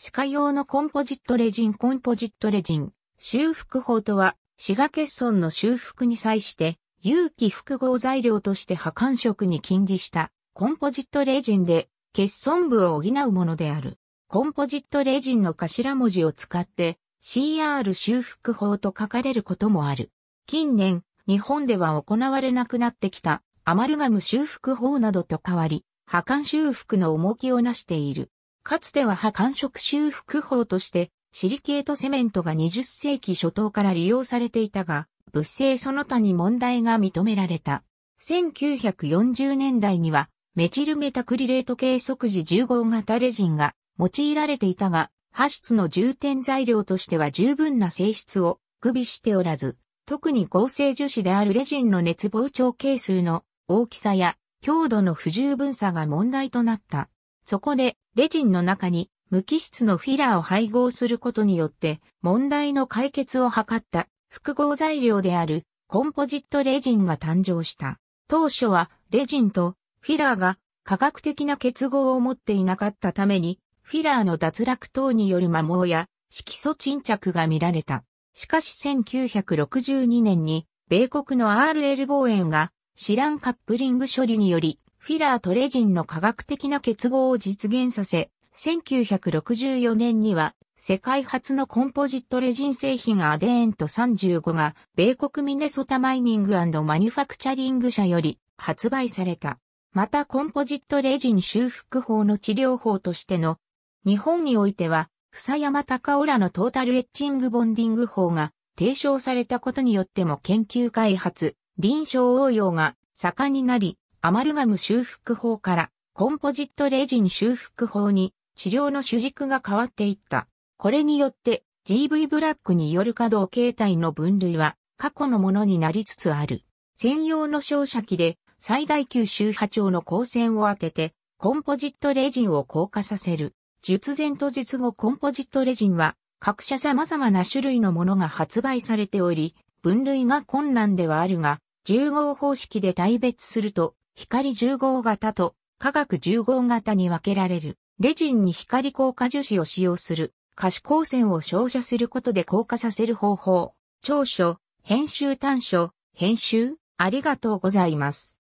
歯科用のコンポジットレジンコンポジットレジン修復法とは、歯が欠損の修復に際して、有機複合材料として歯間食に禁じしたコンポジットレジンで欠損部を補うものである。コンポジットレジンの頭文字を使って CR 修復法と書かれることもある。近年、日本では行われなくなってきたアマルガム修復法などと変わり、破間修復の重きをなしている。かつては破感色修復法としてシリケートセメントが20世紀初頭から利用されていたが、物性その他に問題が認められた。1940年代にはメチルメタクリレート計測時15型レジンが用いられていたが、破出の重点材料としては十分な性質を区備しておらず、特に合成樹脂であるレジンの熱膨張係数の大きさや強度の不十分さが問題となった。そこで、レジンの中に無機質のフィラーを配合することによって、問題の解決を図った複合材料であるコンポジットレジンが誕生した。当初は、レジンとフィラーが科学的な結合を持っていなかったために、フィラーの脱落等による摩耗や色素沈着が見られた。しかし1962年に、米国の RL 望遠がシランカップリング処理によりフィラーとレジンの科学的な結合を実現させ、1964年には世界初のコンポジットレジン製品アデーント35が米国ミネソタマイニングマニュファクチャリング社より発売された。またコンポジットレジン修復法の治療法としての日本においては草山隆夫らのトータルエッチングボンディング法が提唱されたことによっても研究開発、臨床応用が盛んになり、アマルガム修復法からコンポジットレジン修復法に治療の主軸が変わっていった。これによって GV ブラックによる稼働形態の分類は過去のものになりつつある。専用の照射器で最大級周波長の光線を当ててコンポジットレジンを硬化させる。術前と術後コンポジットレジンは各社様々な種類のものが発売されており、分類が困難ではあるが、重合方式で大別すると、光10号型と化学10号型に分けられる。レジンに光硬化樹脂を使用する。可視光線を照射することで硬化させる方法。長所、編集短所、編集、ありがとうございます。